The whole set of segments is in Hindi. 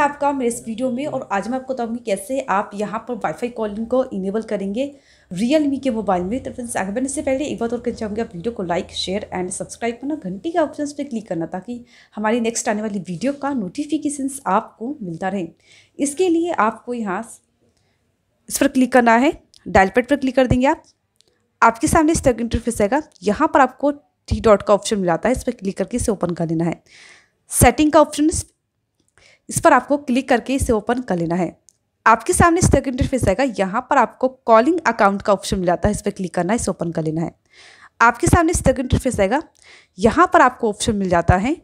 आपका मेरे इस वीडियो में और आज मैं आपको बताऊंगी कैसे आप यहाँ पर वाईफाई कॉलिंग को इनेबल करेंगे रियल मी के मोबाइल में तो फ्रेंड्स आगे बढ़ने से पहले एक बात और कहना चाहूँगी आप वीडियो को लाइक शेयर एंड सब्सक्राइब करना घंटी के ऑप्शन पर क्लिक करना ताकि हमारी नेक्स्ट आने वाली वीडियो का नोटिफिकेशन आपको मिलता रहे इसके लिए आपको यहाँ इस पर क्लिक करना है डायलपेड पर क्लिक कर देंगे आप आपके सामने इस तक इंटरफेस आएगा यहाँ पर आपको थ्री डॉट का ऑप्शन मिलाता है इस पर क्लिक करके इसे ओपन कर लेना है सेटिंग का ऑप्शन इस पर आपको क्लिक करके इसे ओपन कर लेना है आपके सामने स्टेक इंटरफेस आएगा यहाँ पर आपको कॉलिंग अकाउंट का ऑप्शन मिल जाता है इस पर क्लिक करना है इसे ओपन कर लेना है आपके सामने स्टेक इंटरफेस आएगा यहाँ पर आपको ऑप्शन मिल जाता है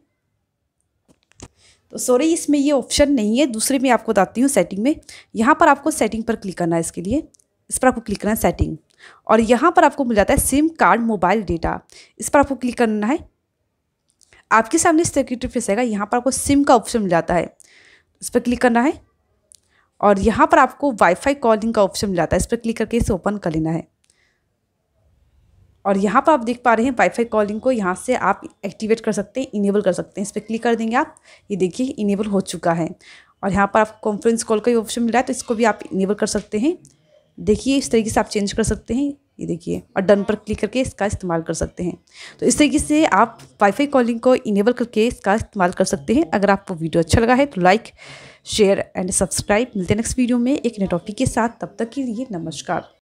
तो सॉरी इसमें ये ऑप्शन नहीं है दूसरे में आपको बताती हूँ सेटिंग में यहाँ पर आपको सेटिंग पर क्लिक करना है इसके लिए इस पर आपको क्लिक करना है सेटिंग और यहाँ पर आपको मिल जाता है सिम कार्ड मोबाइल डेटा इस पर आपको क्लिक करना है आपके सामने स्टेक फेस आएगा यहाँ पर आपको सिम का ऑप्शन मिल जाता है इस पर क्लिक करना है और यहाँ पर आपको वाईफाई कॉलिंग का ऑप्शन मिल जाता है इस पर क्लिक करके इसे ओपन कर लेना है और यहाँ पर आप देख पा रहे हैं वाईफाई कॉलिंग को यहाँ से आप एक्टिवेट कर सकते हैं इनेबल कर सकते हैं इस पर क्लिक कर देंगे आप ये देखिए इनेबल हो चुका है और यहाँ पर आपको कॉन्फ्रेंस कॉल का भी ऑप्शन मिला है तो इसको भी आप इनेबल कर सकते हैं देखिए इस तरीके से आप चेंज कर सकते हैं ये देखिए और डन पर क्लिक करके इसका इस्तेमाल कर सकते हैं तो इस तरीके से आप वाईफाई कॉलिंग को इनेबल करके इसका इस्तेमाल कर सकते हैं अगर आपको वीडियो अच्छा लगा है तो लाइक शेयर एंड सब्सक्राइब मिलते हैं नेक्स्ट वीडियो में एक नए टॉपिक के साथ तब तक के लिए नमस्कार